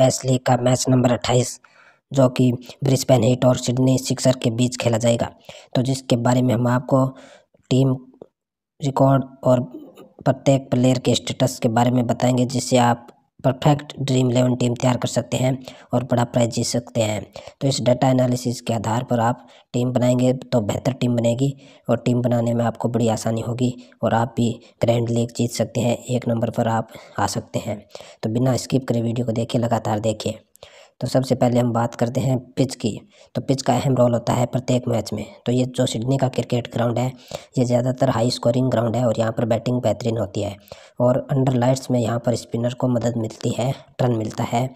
league का match number अट्ठाईस जो कि ब्रिस्बेन हीट और सिडनी सिक्सर के बीच खेला जाएगा तो जिसके बारे में हम आपको टीम रिकॉर्ड और प्रत्येक प्लेयर के स्टेटस के बारे में बताएंगे जिससे आप परफेक्ट ड्रीम इलेवन टीम तैयार कर सकते हैं और बड़ा प्राइज जीत सकते हैं तो इस डाटा एनालिसिस के आधार पर आप टीम बनाएंगे तो बेहतर टीम बनेगी और टीम बनाने में आपको बड़ी आसानी होगी और आप भी ग्रैंड लीग जीत सकते हैं एक नंबर पर आप आ सकते हैं तो बिना स्किप करे वीडियो को देखिए लगातार देखिए तो सबसे पहले हम बात करते हैं पिच की तो पिच का अहम रोल होता है प्रत्येक मैच में तो ये जो सिडनी का क्रिकेट ग्राउंड है ये ज़्यादातर हाई स्कोरिंग ग्राउंड है और यहाँ पर बैटिंग बेहतरीन होती है और अंडर लाइट्स में यहाँ पर स्पिनर को मदद मिलती है टर्न मिलता है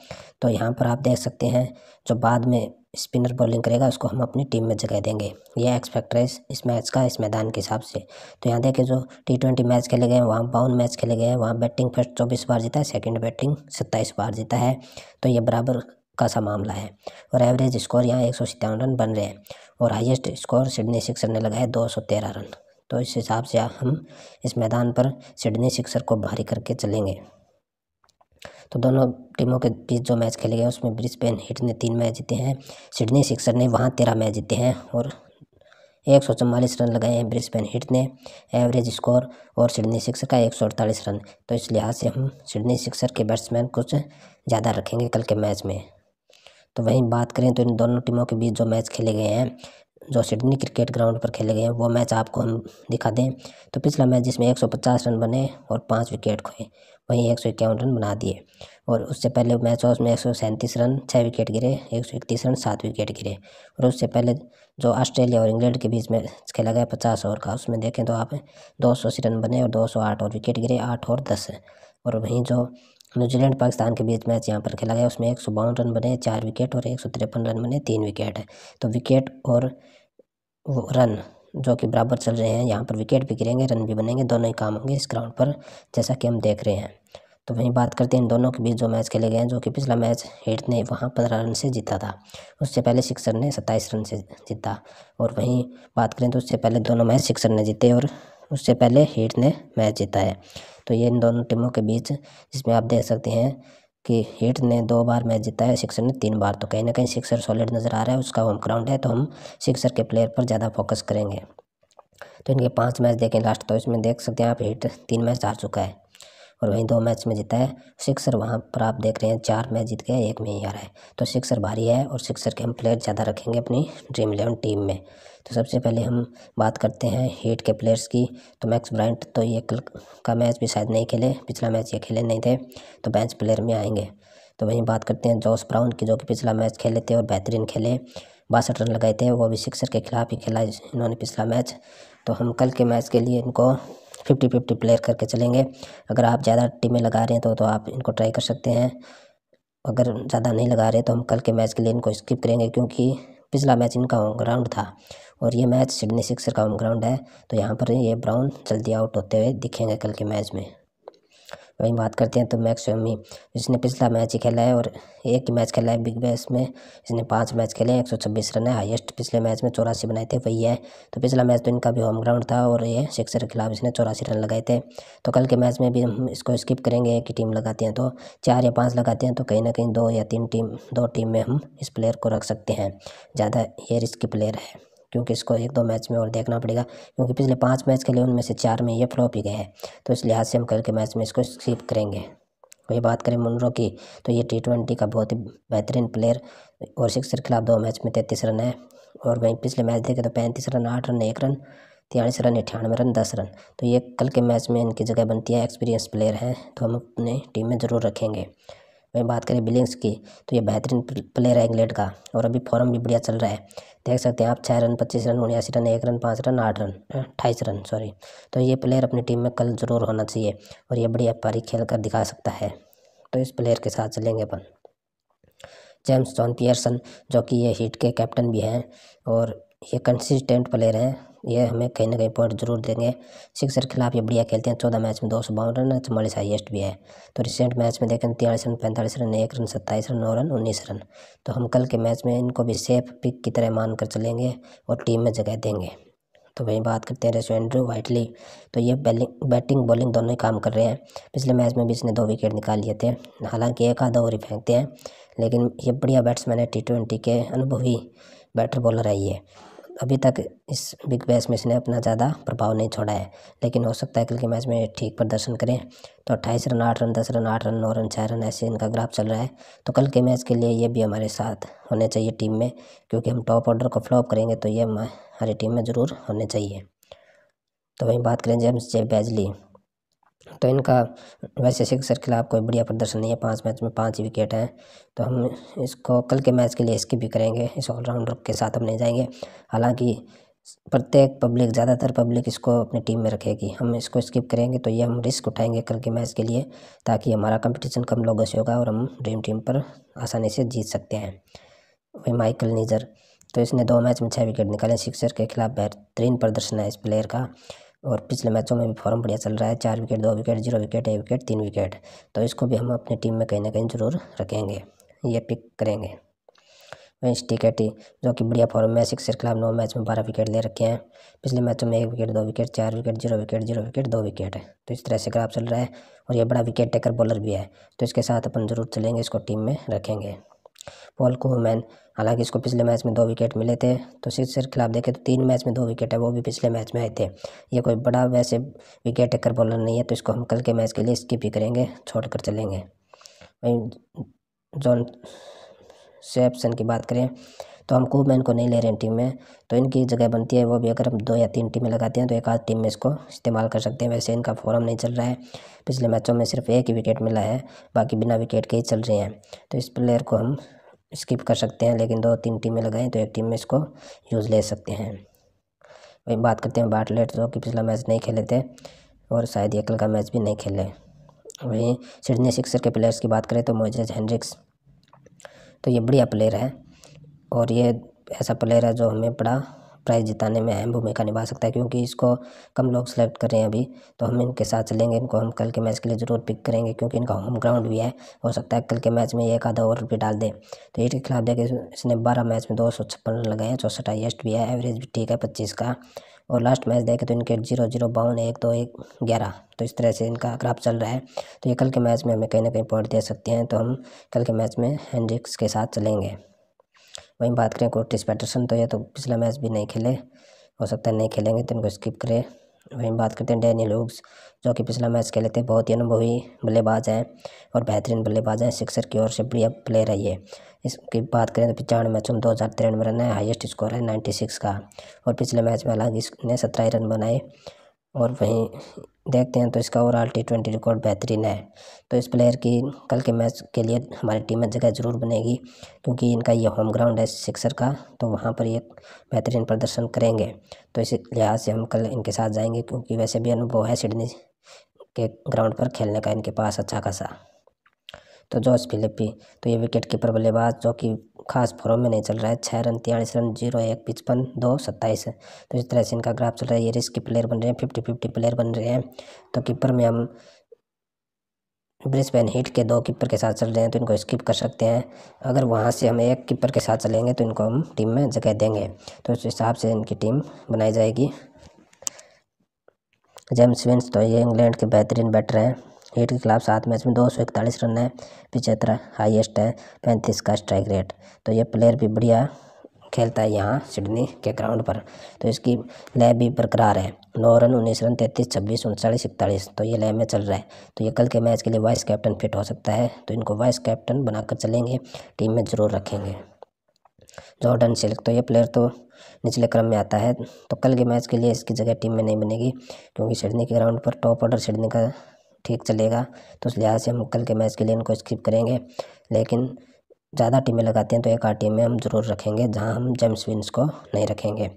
तो यहाँ पर आप देख सकते हैं जो बाद में स्पिनर बॉलिंग करेगा उसको हम अपनी टीम में जगह देंगे यह एक्सपेक्टर है इस मैच का इस मैदान के हिसाब से तो यहाँ देखें जो टी ट्वेंटी मैच खेले गए हैं वहाँ बावन मैच खेले गए हैं वहाँ बैटिंग फर्स्ट चौबीस बार जीता है सेकंड बैटिंग सत्ताईस बार जीता है तो ये बराबर का सा मामला है और एवरेज स्कोर यहाँ एक सौ रन बन रहे हैं और हाईएस्ट स्कोर सिडनी सिक्सर ने लगाया दो सौ तेरह रन तो इस हिसाब से हम इस मैदान पर सिडनी सिक्सर को भारी करके चलेंगे तो दोनों टीमों के बीच जो मैच खेले गए उसमें ब्रिस्बेन हिट ने तीन मैच जीते हैं सिडनी सिक्सर ने वहाँ तेरह मैच जीते हैं और एक सौ चवालीस रन लगाए हैं ब्रिस्बेन हिट ने एवरेज स्कोर और सिडनी सिक्सर का एक सौ अड़तालीस रन तो इस लिहाज से हम सिडनी सिक्सर के बैट्समैन कुछ ज़्यादा रखेंगे कल के मैच में तो वहीं बात करें तो इन दोनों टीमों के बीच जो मैच खेले गए हैं जो सिडनी क्रिकेट ग्राउंड पर खेले गए हैं वो मैच आपको हम दिखा दें तो पिछला मैच जिसमें 150 रन बने और पाँच विकेट खोए वहीं एक रन बना दिए और उससे पहले मैच हुआ उसमें एक रन छः विकेट गिरे एक रन सात विकेट गिरे और उससे पहले जो ऑस्ट्रेलिया और इंग्लैंड के बीच में खेला गया पचास ओवर का उसमें देखें तो आप दो सौ रन बने और दो सौ आठ और विकेट गिरे आठ और दस और वहीं जो न्यूजीलैंड पाकिस्तान के बीच मैच यहाँ पर खेला गया उसमें एक रन बने चार विकेट और एक रन बने तीन विकेट तो विकेट और रन जो कि बराबर चल रहे हैं यहाँ पर विकेट भी गिरेंगे रन भी बनेंगे दोनों ही काम होंगे इस ग्राउंड पर जैसा कि हम देख रहे हैं तो वहीं बात करते हैं इन दोनों के बीच जो मैच खेले गए हैं जो कि पिछला मैच हेट ने वहाँ पंद्रह रन से जीता था उससे पहले सिक्सर ने सत्ताईस रन से जीता और वहीं बात करें तो उससे पहले दोनों मैच सिक्सर ने जीते और उससे पहले हीट ने मैच जीता है तो ये इन दोनों टीमों के बीच जिसमें आप देख सकते हैं कि हीट ने दो बार मैच जीता है सिक्सर ने तीन बार तो कहीं ना कहीं सिक्सर सॉलिड नज़र आ रहा है उसका होम ग्राउंड है तो हम सिक्सर के प्लेयर पर ज़्यादा फोकस करेंगे तो इनके पाँच मैच देखें लास्ट तो इसमें देख सकते हैं आप हीट तीन मैच हार चुका है और वहीं दो मैच में जीता है सिक्सर वहाँ पर आप देख रहे हैं चार मैच जीत गया एक में ही हारा है तो सिक्सर भारी है और सिक्सर के हम प्लेयर ज़्यादा रखेंगे अपनी ड्रीम इलेवन टीम में तो सबसे पहले हम बात करते हैं हीट के प्लेयर्स की तो मैक्स ब्रांट तो ये कल का मैच भी शायद नहीं खेले पिछला मैच ये खेले नहीं थे तो बेंच प्लेयर में आएंगे तो वहीं बात करते हैं जॉस ब्राउन की जो कि पिछला मैच खेले थे और बेहतरीन खेले बासठ रन लगाए थे वो भी सिक्सर के खिलाफ ही खेला इन्होंने पिछला मैच तो हम कल के मैच के लिए इनको फिफ्टी फिफ्टी प्लेयर करके चलेंगे अगर आप ज़्यादा टीमें लगा रहे हैं तो, तो आप इनको ट्राई कर सकते हैं अगर ज़्यादा नहीं लगा रहे तो हम कल के मैच के लिए इनको स्किप करेंगे क्योंकि पिछला मैच इनका होम ग्राउंड था और ये मैच सिडनी सिक्सर का होम ग्राउंड है तो यहाँ पर ये ब्राउन जल्दी आउट होते हुए दिखेंगे कल के मैच में वहीं बात करते हैं तो मैक्स स्वामी जिसने पिछला मैच ही खेला है और एक ही मैच खेला है बिग बैस में इसने पाँच मैच खेले हैं एक सौ छब्बीस रन है हाईएस्ट पिछले मैच में चौरासी बनाए थे वही है तो पिछला मैच तो इनका भी होम ग्राउंड था और ये सिक्सर के खिलाफ इसने चौरासी रन लगाए थे तो कल के मैच में भी हम इसको स्किप करेंगे एक ही टीम लगाते हैं तो चार या पाँच लगाते हैं तो कहीं ना कहीं दो या तीन टीम दो टीम में हम इस प्लेयर को रख सकते हैं ज़्यादा ये रिस्की प्लेयर है क्योंकि इसको एक दो मैच में और देखना पड़ेगा क्योंकि पिछले पाँच मैच खेले उनमें से चार में ये फ्लॉप ही गए हैं तो इस लिहाज से हम कल के मैच में इसको स्किप करेंगे वही बात करें मुनरो की तो ये टी ट्वेंटी का बहुत ही बेहतरीन प्लेयर और सिक्सर के खिलाफ दो मैच में तैंतीस रन है और वहीं पिछले मैच देखें तो पैंतीस रन आठ रन एक रन तिहालीस रन अठानवे रन दस रन तो ये कल के मैच में इनकी जगह बनती है एक्सपीरियंस प्लेयर हैं तो हम अपने टीम में ज़रूर रखेंगे वहीं बात करें बिलिंग्स की तो ये बेहतरीन प्लेयर है इंग्लैंड का और अभी फॉर्म भी बढ़िया चल रहा है देख सकते हैं आप छः रन पच्चीस रन उन्यासी रन एक रन पाँच रन आठ रन अट्ठाईस रन सॉरी तो ये प्लेयर अपनी टीम में कल जरूर होना चाहिए और ये बढ़िया पारी खेल कर दिखा सकता है तो इस प्लेयर के साथ चलेंगे अपन जेम्स जॉन पियर्सन जो कि ये हीट के कैप्टन भी हैं और ये कंसिस्टेंट प्लेयर हैं ये हमें कहीं ना कहीं पॉइंट जरूर देंगे सिक्सर के खिलाफ ये बढ़िया खेलते हैं चौदह मैच में दो सौ बावन रन चौवालीस हाइएस्ट भी है तो रिसेंट मैच में देखें तिहालीस रन पैंतालीस रन एक रन सत्ताईस रन नौ रन उन्नीस रन तो हम कल के मैच में इनको भी सेफ पिक की तरह मान कर चलेंगे और टीम में जगह देंगे तो वहीं बात करते हैं रेसो एंड्रू वाइटली तो ये बैलिंग बैटिंग बॉलिंग दोनों ही काम कर रहे हैं पिछले मैच में भी इसने दो विकेट निकाल लिए थे हालांकि एक आधा ओवर ही फेंकते हैं लेकिन ये बढ़िया बैट्समैन है टी ट्वेंटी के अनुभवी बैटर बॉलर है ये अभी तक इस बिग बैस में इसने अपना ज़्यादा प्रभाव नहीं छोड़ा है लेकिन हो सकता है कल के मैच में ठीक प्रदर्शन करें तो अट्ठाईस रन आठ रन दस रन आठ रन नौ रन छः रन ऐसे इनका ग्राफ चल रहा है तो कल के मैच के लिए ये भी हमारे साथ होने चाहिए टीम में क्योंकि हम टॉप ऑर्डर को फ्लॉप करेंगे तो ये हमारी टीम में ज़रूर होने चाहिए तो वहीं बात करें जेम्स जे बैजली तो इनका वैसे सिक्सर खिलाफ कोई बढ़िया प्रदर्शन नहीं है पाँच मैच में पाँच विकेट हैं तो हम इसको कल के मैच के लिए स्किप भी करेंगे इस ऑलराउंडर के साथ हम नहीं जाएंगे हालांकि प्रत्येक पब्लिक ज़्यादातर पब्लिक इसको अपनी टीम में रखेगी हम इसको स्किप करेंगे तो ये हम रिस्क उठाएंगे कल के मैच के लिए ताकि हमारा कंपटीशन कम लोगों से होगा और हम ड्रीम टीम पर आसानी से जीत सकते हैं वही माइकल नीजर तो इसने दो मैच में छः विकेट निकाले सिक्सर के खिलाफ बेहतरीन प्रदर्शन है इस प्लेयर का और पिछले मैचों में भी फॉर्म बढ़िया चल रहा है चार विकेट दो विकेट जीरो विकेट एक विकेट तीन विकेट तो इसको भी हम अपनी टीम में कहीं ना कहीं ज़रूर रखेंगे ये पिक करेंगे वेंस टिकेटी जो कि बढ़िया फॉर्म में सिक्सर खिलाफ नौ मैच में बारह विकेट ले रखे हैं पिछले मैचों में एक विकेट दो विकेट चार wicket zero wicket zero wicket दो विकेट तो इस तरह से ग्राफ चल रहा है और ये बड़ा विकेट टेकर बॉलर भी है तो इसके साथ अपन जरूर चलेंगे इसको टीम में रखेंगे पॉल कोहमैन हालांकि इसको पिछले मैच में दो विकेट मिले थे तो सिक्सर के खिलाफ देखें तो तीन मैच में दो विकेट है वो भी पिछले मैच में आए थे ये कोई बड़ा वैसे विकेट टेकर बॉलर नहीं है तो इसको हम कल के मैच के लिए स्किप ही करेंगे छोड़ कर चलेंगे वहीं जॉन सेप्सन की बात करें तो हम कूबमैन को नहीं ले रहे हैं टीम में तो इनकी जगह बनती है वो भी अगर हम दो या तीन टीमें लगाते हैं तो एक आध टीम में इसको इस्तेमाल कर सकते हैं वैसे इनका फॉर्म नहीं चल रहा है पिछले मैचों में सिर्फ एक ही विकेट मिला है बाकी बिना विकेट के ही चल रहे हैं तो इस प्लेयर को हम स्किप कर सकते हैं लेकिन दो तीन टीमें लगाएं तो एक टीम में इसको यूज़ ले सकते हैं वही बात करते हैं बाटलेट जो तो कि पिछला मैच नहीं खेले थे और शायद ये कल का मैच भी नहीं खेले वहीं सिडनी सिक्सर के प्लेयर्स की बात करें तो मोजेज हेनरिक्स तो ये बढ़िया प्लेयर है और ये ऐसा प्लेयर है जो हमें बड़ा प्राइज़ जिताने में अहम भूमिका निभा सकता है क्योंकि इसको कम लोग सेलेक्ट कर रहे हैं अभी तो हम इनके साथ चलेंगे इनको हम कल के मैच के लिए ज़रूर पिक करेंगे क्योंकि इनका होम ग्राउंड भी है हो सकता है कल के मैच में एक आधा ओवर भी डाल दें तो इसके के खिलाफ देखें इसने बारह मैच में दो सौ छप्पन रन लगाए हैं चौसठ हाइएस्ट भी है एवरेज भी ठीक है पच्चीस का और लास्ट मैच देखें तो इनके जीरो जीरो बावन एक दो एक ग्यारह तो इस तरह से इनका ग्राफ चल रहा है तो ये कल के मैच में हमें कहीं ना कहीं पॉइंट दे सकते हैं तो हम कल के मैच में हैंड्रिक्स के साथ चलेंगे वहीं बात करें कोर्टिस पैटरसन तो ये तो पिछला मैच भी नहीं खेले हो सकता है नहीं खेलेंगे तो इनको स्किप करें वहीं बात करते हैं डैनियल हुक्स जो कि पिछला मैच खेले थे बहुत ही अनुभवी बल्लेबाज हैं और बेहतरीन बल्लेबाज हैं सिक्सर की ओर से बढ़िया प्लेयर है ये इसकी बात करें तो पचानवे मैचों में दो हज़ार तिरानवे रन है हाईएस्ट स्कोर है नाइन्टी सिक्स का और पिछले मैच में अलग इसने सत्रह रन बनाए और वहीं देखते हैं तो इसका ओवरऑल टी ट्वेंटी रिकॉर्ड बेहतरीन है तो इस प्लेयर की कल के मैच के लिए हमारी टीम में जगह ज़रूर बनेगी क्योंकि इनका ये होम ग्राउंड है सिक्सर का तो वहाँ पर ये बेहतरीन प्रदर्शन करेंगे तो इस लिहाज से हम कल इनके साथ जाएंगे क्योंकि वैसे भी अनुभव है सिडनी के ग्राउंड पर खेलने का इनके पास अच्छा खासा तो जॉर्ज फिलिपी तो ये विकेट कीपर बल्लेबाज जो कि खास फॉर्म में नहीं चल रहा है छः रन तिरालीस रन जीरो एक पिचपन दो सत्ताईस तो इस तरह से इनका ग्राफ चल रहा है ये रिस्क के प्लेयर बन रहे हैं फिफ्टी फिफ्टी प्लेयर बन रहे हैं तो कीपर में हम ब्रिस्बेन हीट के दो कीपर के साथ चल रहे हैं तो इनको स्किप कर सकते हैं अगर वहाँ से हम एक कीपर के साथ चलेंगे तो इनको हम टीम में जगह देंगे तो उस हिसाब से इनकी टीम बनाई जाएगी जेम्स विंस तो ये इंग्लैंड के बेहतरीन बैटर हैं एट के खिलाफ सात मैच में दो सौ इकतालीस रन है पिछहत्तर हाईएस्ट है पैंतीस का स्ट्राइक रेट तो ये प्लेयर भी बढ़िया खेलता है यहाँ सिडनी के ग्राउंड पर तो इसकी लय भी बरकरार है नौ रन उन्नीस रन तैंतीस छब्बीस उनचालीस इकतालीस तो ये लय में चल रहा है तो ये कल के मैच के लिए वाइस कैप्टन फिट हो सकता है तो इनको वाइस कैप्टन बनाकर चलेंगे टीम में ज़रूर रखेंगे जॉर्डन सिल्क तो ये प्लेयर तो निचले क्रम में आता है तो कल के मैच के लिए इसकी जगह टीम में नहीं बनेगी क्योंकि सिडनी के ग्राउंड पर टॉप ऑर्डर सिडनी का ठीक चलेगा तो उस लिहाज से हम कल के मैच के लिए इनको स्किप करेंगे लेकिन ज़्यादा टीमें लगाते हैं तो एक आठ टीमें हम जरूर रखेंगे जहां हम जेम्स विंस को नहीं रखेंगे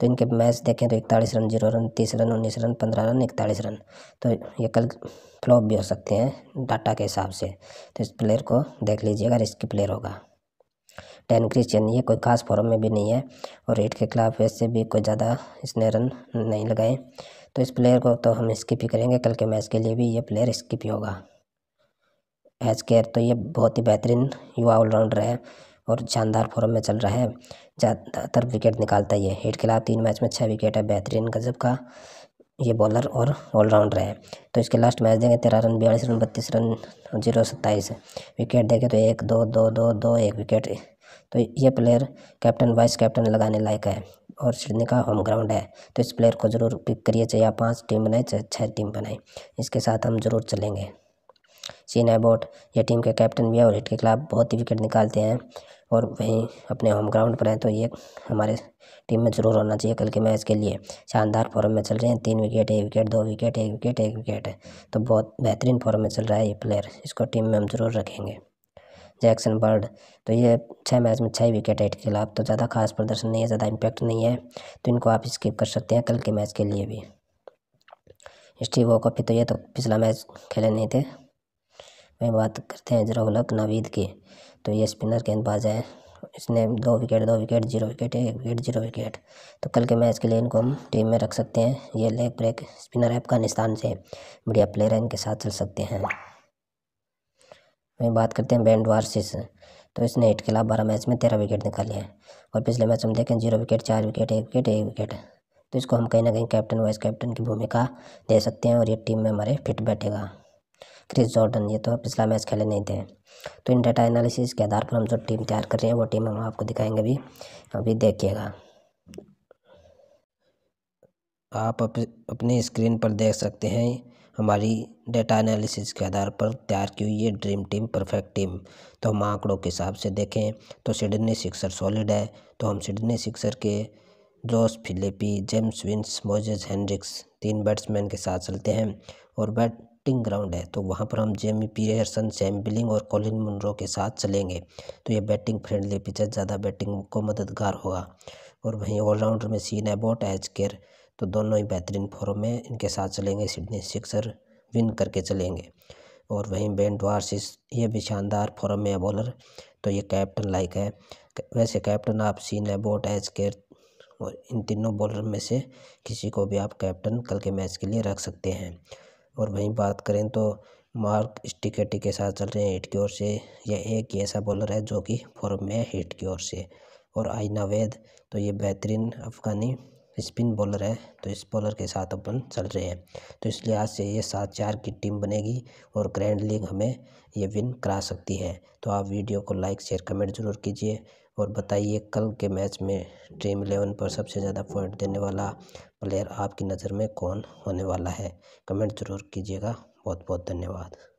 तो इनके मैच देखें तो इकतालीस रन जीरो रन तीस रन उन्नीस रन पंद्रह रन इकतालीस रन तो ये कल फ्लॉप भी हो सकते हैं डाटा के हिसाब से तो इस प्लेयर को देख लीजिएगा इसकी प्लेयर होगा टेन क्रिश्चियन ये कोई खास फॉर्म में भी नहीं है और रेट के खिलाफ वैसे भी कोई ज़्यादा इसने रन नहीं लगाए तो इस प्लेयर को तो हम स्किप ही करेंगे कल के मैच के लिए भी ये प्लेयर स्किप ही होगा एज केयर तो ये बहुत ही बेहतरीन युवा ऑलराउंडर है और शानदार फॉर्म में चल रहा है ज़्यादातर विकेट निकालता है ये हिट के खिलाफ तीन मैच में छः विकेट है बेहतरीन गजब का ये बॉलर और ऑलराउंडर है तो इसके लास्ट मैच देंगे तेरह रन बयालीस रन बत्तीस रन जीरो सत्ताईस विकेट देंगे तो एक दो दो दो दो एक विकेट तो ये प्लेयर कैप्टन वाइस कैप्टन लगाने लायक है और सिडनी का होम ग्राउंड है तो इस प्लेयर को ज़रूर पिक करिए चाहे आप पाँच टीम बनाए चाहे छः टीम बनाए इसके साथ हम जरूर चलेंगे सीन एबोट ये टीम के कैप्टन भी है और हिट के खिलाफ बहुत ही विकेट निकालते हैं और वहीं अपने होम ग्राउंड पर हैं तो ये हमारे टीम में ज़रूर होना चाहिए कल के मैच के लिए शानदार फॉर्म में चल रहे हैं तीन विकेट एक विकेट दो विकेट एक विकेट एक विकेट तो बहुत बेहतरीन फॉर्म में चल रहा है ये प्लेयर इसको टीम में हम जरूर रखेंगे जैक्सन बर्ड तो ये छः मैच में छः विकेट एट के खिलाफ तो ज़्यादा खास प्रदर्शन नहीं है ज़्यादा इम्पैक्ट नहीं है तो इनको आप स्किप कर सकते हैं कल के मैच के लिए भी स्टीव कॉफी तो ये तो पिछला मैच खेले नहीं थे वही बात करते हैं जराउलक नावीद की तो ये स्पिनर गेंदबाज है इसने दो विकेट दो विकेट जीरो विकेट एक विकेट जीरो विकेट तो कल के मैच के लिए इनको हम टीम में रख सकते हैं ये लेग ब्रेक स्पिनर अफगानिस्तान से बढ़िया प्लेयर है इनके साथ चल सकते हैं वहीं बात करते हैं बैंड वार्सिस तो इसने एट खिलाफ बारह मैच में तेरह विकेट निकाले हैं और पिछले मैच हम देखें जीरो विकेट चार विकेट एक विकेट एक विकेट तो इसको हम कहीं ना कहीं कैप्टन वाइस कैप्टन की भूमिका दे सकते हैं और ये टीम में हमारे फिट बैठेगा क्रिस जॉर्डन ये तो पिछला मैच खेले नहीं थे तो इन डाटा एनालिसिस के आधार पर हम जो टीम तैयार कर रहे हैं वो टीम हम आपको दिखाएंगे अभी अभी देखिएगा आप अप, अपनी स्क्रीन पर देख सकते हैं हमारी डेटा एनालिसिस के आधार पर तैयार की हुई है ड्रीम टीम परफेक्ट टीम तो हम आंकड़ों के हिसाब से देखें तो सिडनी सिक्सर सॉलिड है तो हम सिडनी सिक्सर के Josh Philippe James Vince Moises Henriques तीन बैट्समैन के साथ चलते हैं और बैटिंग ग्राउंड है तो वहाँ पर हम जेमी पियरसन सैम बिलिंग और कॉलिन मुनरो के साथ चलेंगे तो ये बैटिंग फ्रेंडली पिचर ज़्यादा बैटिंग को मददगार होगा और वहीं ऑलराउंडर में सीन एबोट एच केयर तो दोनों ही बेहतरीन फॉर्म में इनके साथ चलेंगे सिडनी सिक्सर विन करके चलेंगे और वहीं बेंड वार्सिस ये भी शानदार फॉर्म में है बॉलर तो ये कैप्टन लाइक है वैसे कैप्टन आप सीन है बोट एच केयर और इन तीनों बॉलर में से किसी को भी आप कैप्टन कल के मैच के लिए रख सकते हैं और वहीं बात करें तो मार्क स्टिकेटी के साथ चल रहे हैं हिट की ओर से यह एक ऐसा बॉलर है जो कि फॉर्म में है हिट की ओर से और आइना वेद तो ये बेहतरीन अफगानी स्पिन बॉलर है तो इस बॉलर के साथ अपन चल रहे हैं तो इस लिहाज से ये सात चार की टीम बनेगी और ग्रैंड लीग हमें ये विन करा सकती है तो आप वीडियो को लाइक शेयर कमेंट जरूर कीजिए और बताइए कल के मैच में ड्रीम इलेवन पर सबसे ज़्यादा पॉइंट देने वाला प्लेयर आपकी नज़र में कौन होने वाला है कमेंट जरूर कीजिएगा बहुत बहुत धन्यवाद